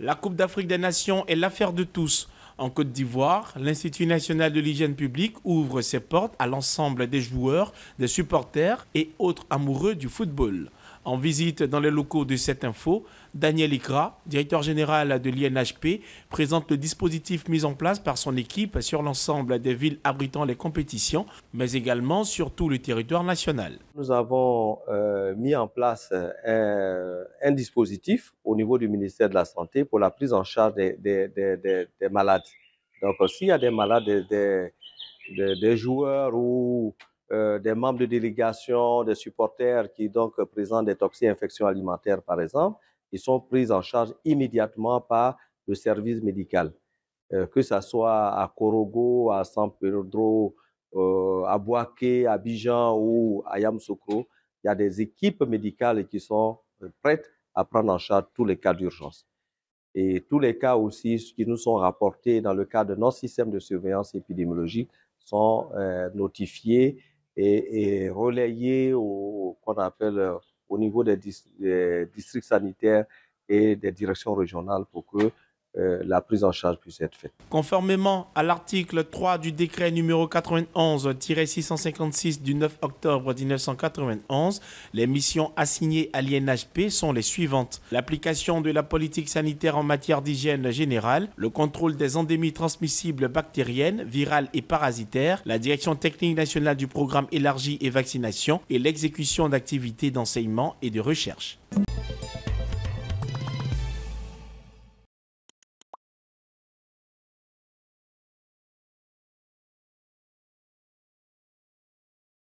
La Coupe d'Afrique des Nations est l'affaire de tous. En Côte d'Ivoire, l'Institut national de l'hygiène publique ouvre ses portes à l'ensemble des joueurs, des supporters et autres amoureux du football. En visite dans les locaux de cette info, Daniel Ikra, directeur général de l'INHP, présente le dispositif mis en place par son équipe sur l'ensemble des villes abritant les compétitions, mais également sur tout le territoire national. Nous avons euh, mis en place euh, un dispositif au niveau du ministère de la Santé pour la prise en charge des, des, des, malades. Donc, euh, s'il y a des malades, des, joueurs ou euh, des membres de délégation, des supporters qui donc présentent des toxi-infections alimentaires, par exemple, ils sont pris en charge immédiatement par le service médical. Euh, que ce soit à Korogo, à San Pedro, à Boaké, à Bijan ou à Yamsoukro, il y a des équipes médicales qui sont prêtes à prendre en charge tous les cas d'urgence. Et tous les cas aussi qui nous sont rapportés dans le cadre de notre système de surveillance épidémiologique sont euh, notifiés et, relayés au, qu'on appelle euh, au niveau des districts sanitaires et des directions régionales pour que euh, la prise en charge puisse être faite. Conformément à l'article 3 du décret numéro 91-656 du 9 octobre 1991, les missions assignées à l'INHP sont les suivantes. L'application de la politique sanitaire en matière d'hygiène générale, le contrôle des endémies transmissibles bactériennes, virales et parasitaires, la direction technique nationale du programme élargi et vaccination et l'exécution d'activités d'enseignement et de recherche.